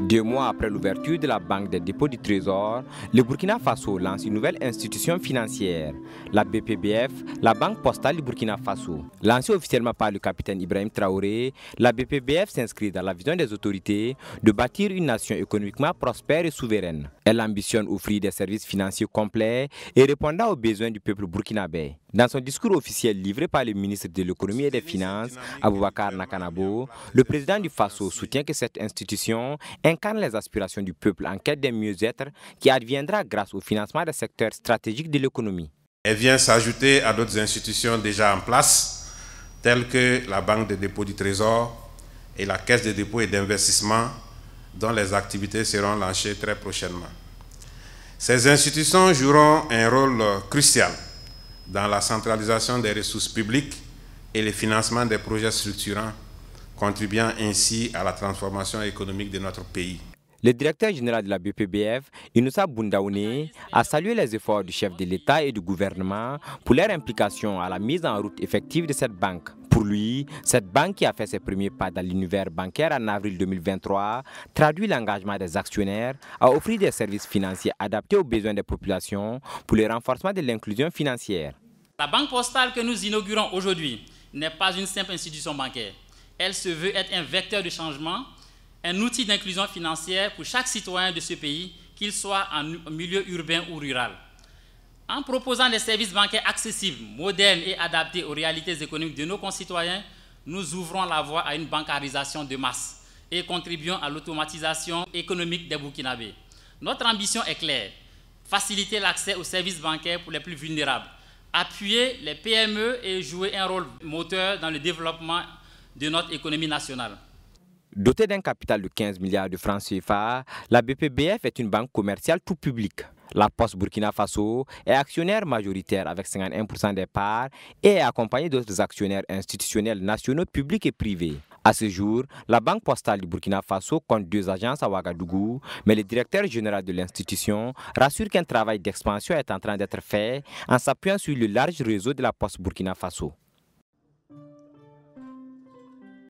Deux mois après l'ouverture de la Banque des dépôts du Trésor, le Burkina Faso lance une nouvelle institution financière, la BPBF, la Banque postale du Burkina Faso. Lancée officiellement par le capitaine Ibrahim Traoré, la BPBF s'inscrit dans la vision des autorités de bâtir une nation économiquement prospère et souveraine. Elle ambitionne offrir des services financiers complets et répondant aux besoins du peuple burkinabé. Dans son discours officiel livré par le ministre de l'économie et des finances, Aboubakar Nakanabo, le président du FASO soutient que cette institution incarne les aspirations du peuple en quête d'un mieux-être qui adviendra grâce au financement des secteurs stratégiques de l'économie. Elle vient s'ajouter à d'autres institutions déjà en place, telles que la Banque des dépôts du Trésor et la Caisse des dépôts et d'investissement, dont les activités seront lancées très prochainement. Ces institutions joueront un rôle crucial dans la centralisation des ressources publiques et le financement des projets structurants, contribuant ainsi à la transformation économique de notre pays. Le directeur général de la BPBF, Inoussa Boundaouni, a salué les efforts du chef de l'État et du gouvernement pour leur implication à la mise en route effective de cette banque. Pour lui, cette banque qui a fait ses premiers pas dans l'univers bancaire en avril 2023 traduit l'engagement des actionnaires à offrir des services financiers adaptés aux besoins des populations pour le renforcement de l'inclusion financière. La banque postale que nous inaugurons aujourd'hui n'est pas une simple institution bancaire. Elle se veut être un vecteur de changement, un outil d'inclusion financière pour chaque citoyen de ce pays, qu'il soit en milieu urbain ou rural. En proposant des services bancaires accessibles, modernes et adaptés aux réalités économiques de nos concitoyens, nous ouvrons la voie à une bancarisation de masse et contribuons à l'automatisation économique des Burkinabés. Notre ambition est claire, faciliter l'accès aux services bancaires pour les plus vulnérables, appuyer les PME et jouer un rôle moteur dans le développement de notre économie nationale. Dotée d'un capital de 15 milliards de francs CFA, la BPBF est une banque commerciale tout publique. La Poste Burkina Faso est actionnaire majoritaire avec 51% des parts et est accompagnée d'autres actionnaires institutionnels nationaux, publics et privés. À ce jour, la Banque postale du Burkina Faso compte deux agences à Ouagadougou, mais le directeur général de l'institution rassure qu'un travail d'expansion est en train d'être fait en s'appuyant sur le large réseau de la Poste Burkina Faso.